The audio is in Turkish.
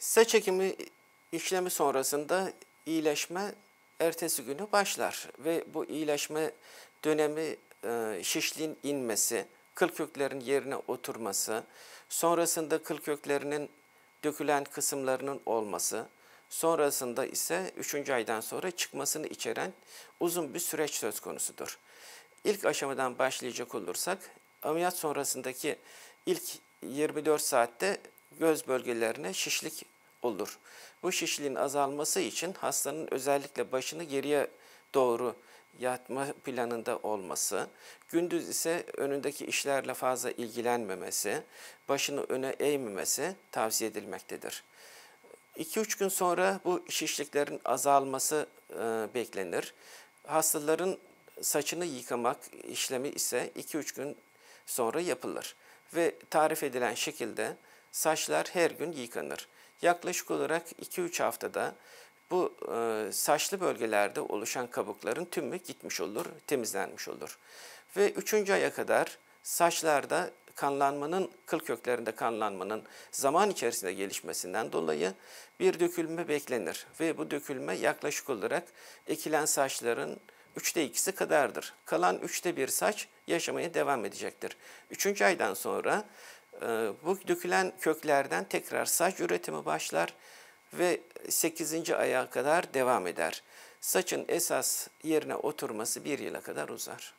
Hisse çekimi işlemi sonrasında iyileşme ertesi günü başlar ve bu iyileşme dönemi e, şişliğin inmesi, kıl köklerin yerine oturması, sonrasında kıl köklerinin dökülen kısımlarının olması, sonrasında ise 3. aydan sonra çıkmasını içeren uzun bir süreç söz konusudur. İlk aşamadan başlayacak olursak ameliyat sonrasındaki ilk 24 saatte göz bölgelerine şişlik olur. Bu şişliğin azalması için hastanın özellikle başını geriye doğru yatma planında olması, gündüz ise önündeki işlerle fazla ilgilenmemesi, başını öne eğmemesi tavsiye edilmektedir. 2-3 gün sonra bu şişliklerin azalması e, beklenir. Hastaların saçını yıkamak işlemi ise 2-3 gün sonra yapılır ve tarif edilen şekilde saçlar her gün yıkanır. Yaklaşık olarak 2-3 haftada bu e, saçlı bölgelerde oluşan kabukların tümü gitmiş olur, temizlenmiş olur. Ve 3. aya kadar saçlarda kanlanmanın, kıl köklerinde kanlanmanın zaman içerisinde gelişmesinden dolayı bir dökülme beklenir. Ve bu dökülme yaklaşık olarak ekilen saçların üçte ikisi kadardır. Kalan üçte bir saç yaşamaya devam edecektir. Üçüncü aydan sonra ee, bu dökülen köklerden tekrar saç üretimi başlar ve 8. aya kadar devam eder. Saçın esas yerine oturması bir yıla kadar uzar.